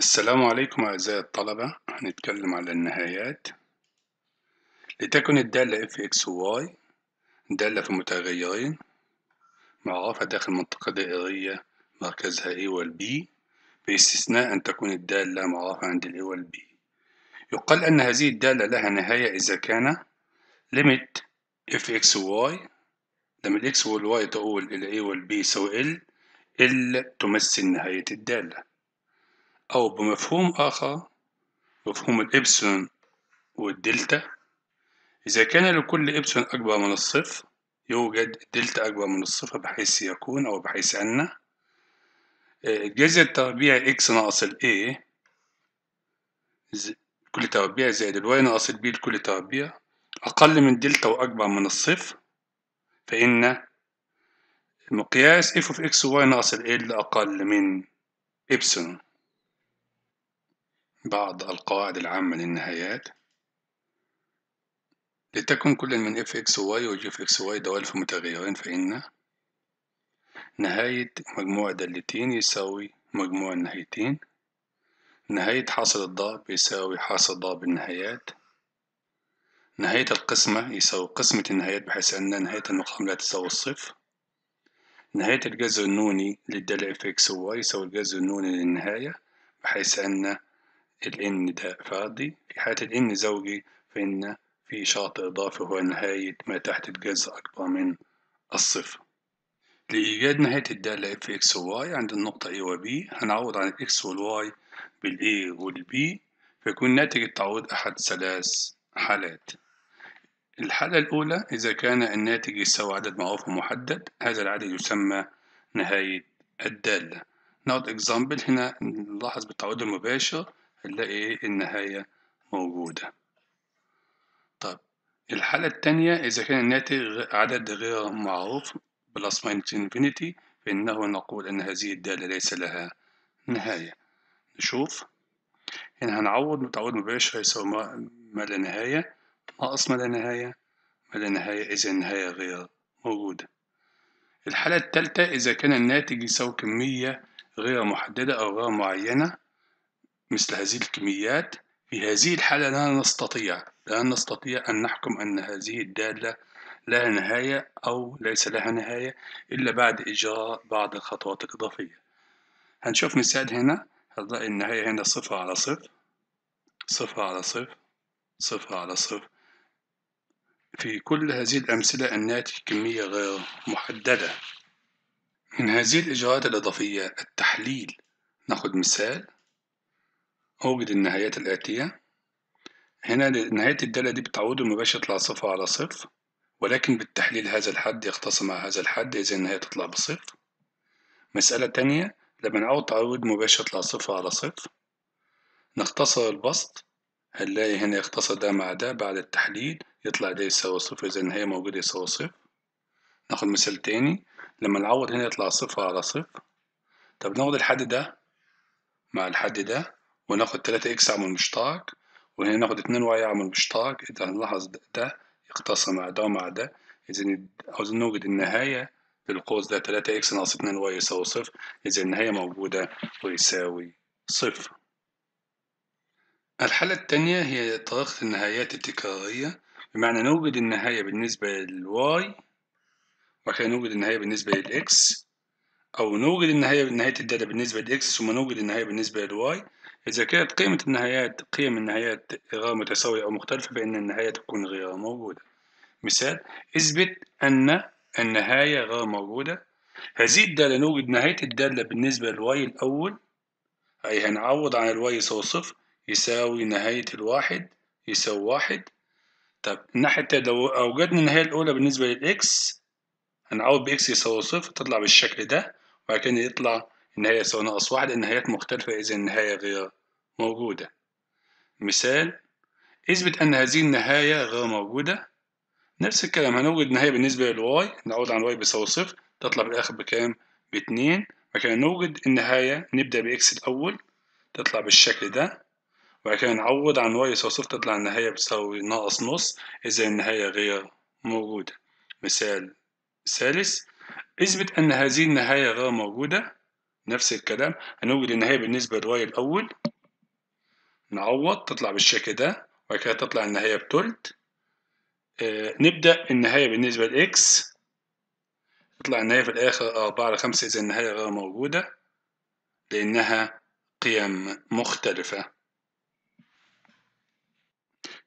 السلام عليكم أعزائي الطلبة هنتكلم على النهايات لتكن الدالة اف اكس واي دالة في متغيرين معرفة داخل منطقة دائرية مركزها A والb باستثناء أن تكون الدالة معرفة عند ال A والb يقال أن هذه الدالة لها نهاية إذا كان limit اف اكس واي لما الاكس والواي تؤول إلى A والb B يساوي L L تمثل نهاية الدالة أو بمفهوم آخر مفهوم الإبسلون والدلتا إذا كان لكل إبسلون أكبر من الصفر يوجد دلتا أكبر من الصفر بحيث يكون أو بحيث أن الجذر التربيعي إكس ناقص ال A كل تربيع زائد الواي ناقص ال B لكل تربيع أقل من دلتا وأكبر من الصفر فإن مقياس اف اوف اكس y ناقص ال a اقل من ابسلون بعض القواعد العامة للنهايات لتكن كل من f x y و g x و y في متغيرين فإن نهاية مجموع دالتين يساوي مجموع النهايتين نهاية حاصل الضرب يساوي حاصل ضرب النهايات نهاية القسمة يساوي قسمة النهايات بحيث أن نهاية المقام لا تساوي الصفر نهاية الجذر النوني للدالة اف اكس واي يساوي الجذر النوني للنهاية بحيث أن الإن ده فعضي في حالة الإن زوجي فإن في شرط إضافي هو نهاية ما تحت الجذر أكبر من الصفر لإيجاد نهاية الدالة اف اكس وواي عند النقطة A و B هنعوض عن الاكس والواي بالاي والبي فيكون ناتج التعويض أحد ثلاث حالات الحالة الأولى إذا كان الناتج يساوي عدد معروف ومحدد هذا العدد يسمى نهاية الدالة نعود example هنا نلاحظ بالتعويض المباشر هنلاقي إيه؟ النهاية موجودة طب الحالة التانية إذا كان الناتج عدد غير معروف بلس ماينس انفينيتي فإنه نقول أن هذه الدالة ليس لها نهاية نشوف هنا هنعوض متعوض مباشر هيساوي ما لا نهاية ناقص ما لا نهاية ما لا نهاية إذا النهاية غير موجودة الحالة التالتة إذا كان الناتج يساوي كمية غير محددة أو غير معينة مثل هذه الكميات في هذه الحالة لا نستطيع لا نستطيع أن نحكم أن هذه الدالة لها نهاية أو ليس لها نهاية إلا بعد إجراء بعض الخطوات الإضافية هنشوف مثال هنا هنلاقي النهاية هنا صفر على صفر صفر على صفر صفر على صفر في كل هذه الأمثلة الناتج كمية غير محددة من هذه الإجراءات الإضافية التحليل ناخد مثال أوجد النهايات الآتية هنا نهاية الدالة دي بتعود المباشر صفر على صفر ولكن بالتحليل هذا الحد يختصر مع هذا الحد إذا النهاية تطلع بصفر مسألة تانية لما نعود تعود مباشرة صفر على صفر نختصر البسط هنلاقي هنا يختصر ده مع ده بعد التحليل يطلع ده يساوي صفر إذا النهاية موجودة يساوي صفر ناخد مثال تاني لما نعوض هنا يطلع صفر على صفر طب ناخد الحد ده مع الحد ده وناخد 3 اكس عمل مشترك وهنا ناخد 2 واي عمل مشترك اذا هنلاحظ ده يقتسم مع ده ومع ده اذا عاوزين نوجد النهاية للقوس ده 3 اكس ناقص 2 واي يساوي صفر اذا النهاية موجودة ويساوي صفر الحالة التانية هي طريقة النهايات التكرارية بمعنى نوجد النهاية بالنسبة للواي وبعد كده نوجد النهاية بالنسبة للإكس أو نوجد النهاية نهاية الداتا بالنسبة للإكس ثم نوجد النهاية بالنسبة للواي إذا كانت قيمة النهايات قيم النهايات غير متساوية أو مختلفة فإن النهاية تكون غير موجودة مثال اثبت أن النهاية غير موجودة هذه الدالة نوجد نهاية الدالة بالنسبة للواي الأول أي هنعوض عن الواي يساوي صفر يساوي نهاية الواحد يساوي واحد طب الناحية التانية لو أوجدنا النهاية الأولى بالنسبة للإكس هنعوض بإكس يساوي صفر تطلع بالشكل ده وبعد كده يطلع النهاية يساوي ناقص واحد النهايات مختلفة إذا النهاية غير موجودة مثال اثبت أن هذه النهاية غير موجودة نفس الكلام هنوجد نهاية بالنسبة للواي نعوض عن واي بيساوي صفر تطلع بالآخر بكام؟ باتنين بعد نوجد النهاية نبدأ بإكس الأول تطلع بالشكل ده وبعد كده نعوض عن واي يساوي صفر تطلع النهاية بتساوي ناقص نص إذا النهاية غير موجودة مثال ثالث اثبت أن هذه النهاية غير موجودة نفس الكلام هنوجد النهاية بالنسبة للواي الأول نعوض تطلع بالشكل ده وبعد كده تطلع النهاية بتلت آه نبدأ النهاية بالنسبة لإكس تطلع النهاية في الآخر أربعة آه، على خمسة إذا النهاية غير موجودة لأنها قيم مختلفة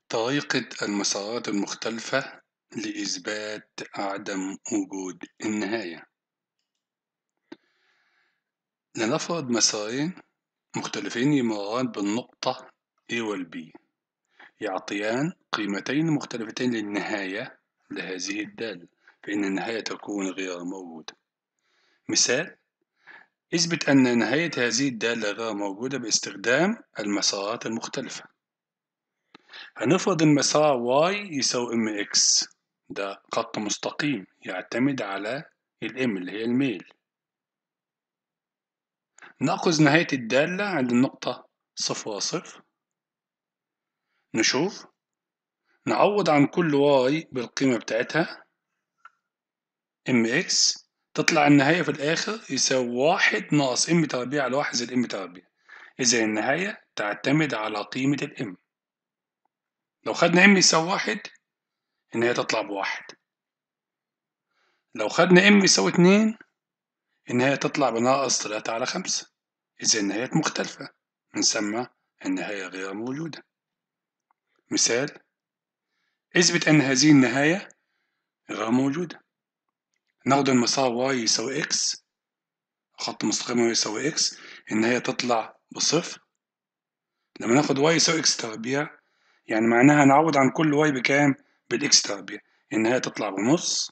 طريقة المسارات المختلفة لإثبات عدم وجود النهاية لنفرض مسارين مختلفين يمران بالنقطة A وال B يعطيان قيمتين مختلفتين للنهاية لهذه الدالة فإن النهاية تكون غير موجودة مثال اثبت أن نهاية هذه الدالة غير موجودة باستخدام المسارات المختلفة هنفرض المسار y يساوي mx ده خط مستقيم يعتمد على الام اللي هي الميل نأخذ نهاية الدالة عند النقطة صفر وصفر نشوف نعوض عن كل واي بالقيمة بتاعتها ام اكس تطلع النهاية في الآخر يساوي واحد ناقص ام تربيع على واحد زي الام تربيع إذا النهاية تعتمد على قيمة الام لو خدنا ام يساوي واحد النهاية تطلع بواحد لو خدنا ام يساوي اتنين النهاية تطلع بناقص تلاتة على خمسة إذا النهايات مختلفة نسمى النهاية غير موجودة مثال اثبت أن هذه النهاية غير موجودة ناخد المسار y يساوي x خط مستقيم y يساوي x النهاية تطلع بصفر لما ناخد y يساوي x تربيع يعني معناها نعوض عن كل y بكام بالx تربيع النهاية تطلع بنص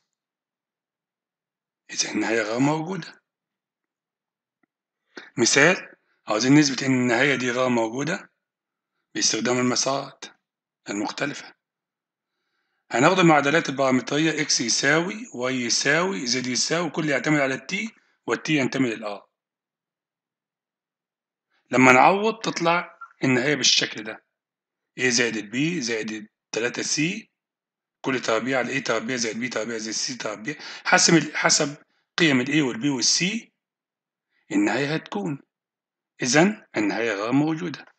إذا النهاية غير موجودة مثال عاوزين نثبت إن النهاية دي غير موجودة باستخدام المسارات المختلفة هناخد المعادلات البارامترية x يساوي y يساوي z يساوي كل يعتمد على التي والتي ينتمي للآر لما نعوض تطلع النهاية بالشكل ده a زائد b زائد 3c كل تربيع على a تربيع زائد b تربيع زائد c تربيع حسب حسب قيم ال a وال b وال c النهاية هتكون إذا النهاية غير موجودة